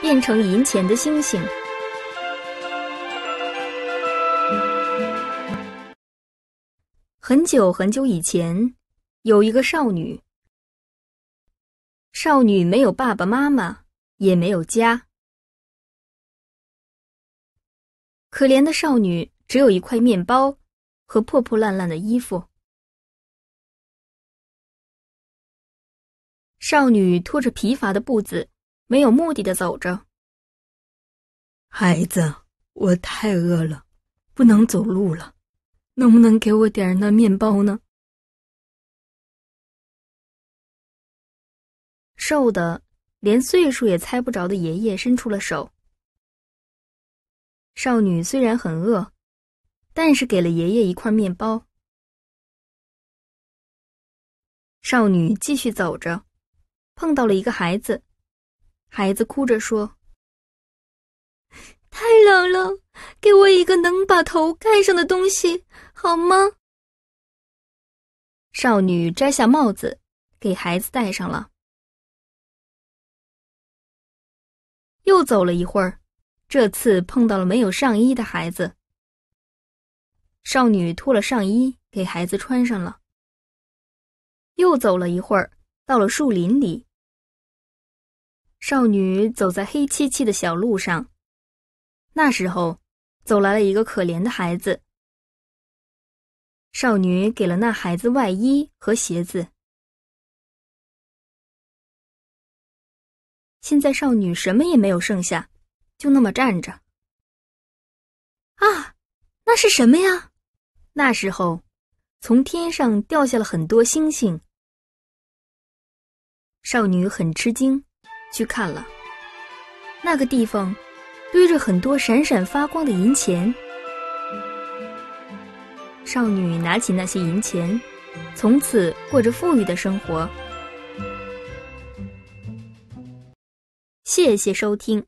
变成银钱的星星。很久很久以前，有一个少女。少女没有爸爸妈妈，也没有家。可怜的少女只有一块面包和破破烂烂的衣服。少女拖着疲乏的步子。没有目的的走着。孩子，我太饿了，不能走路了，能不能给我点那面包呢？瘦的连岁数也猜不着的爷爷伸出了手。少女虽然很饿，但是给了爷爷一块面包。少女继续走着，碰到了一个孩子。孩子哭着说：“太冷了，给我一个能把头盖上的东西，好吗？”少女摘下帽子，给孩子戴上了。又走了一会儿，这次碰到了没有上衣的孩子，少女脱了上衣给孩子穿上了。又走了一会儿，到了树林里。少女走在黑漆漆的小路上，那时候，走来了一个可怜的孩子。少女给了那孩子外衣和鞋子。现在，少女什么也没有剩下，就那么站着。啊，那是什么呀？那时候，从天上掉下了很多星星。少女很吃惊。去看了，那个地方堆着很多闪闪发光的银钱。少女拿起那些银钱，从此过着富裕的生活。谢谢收听。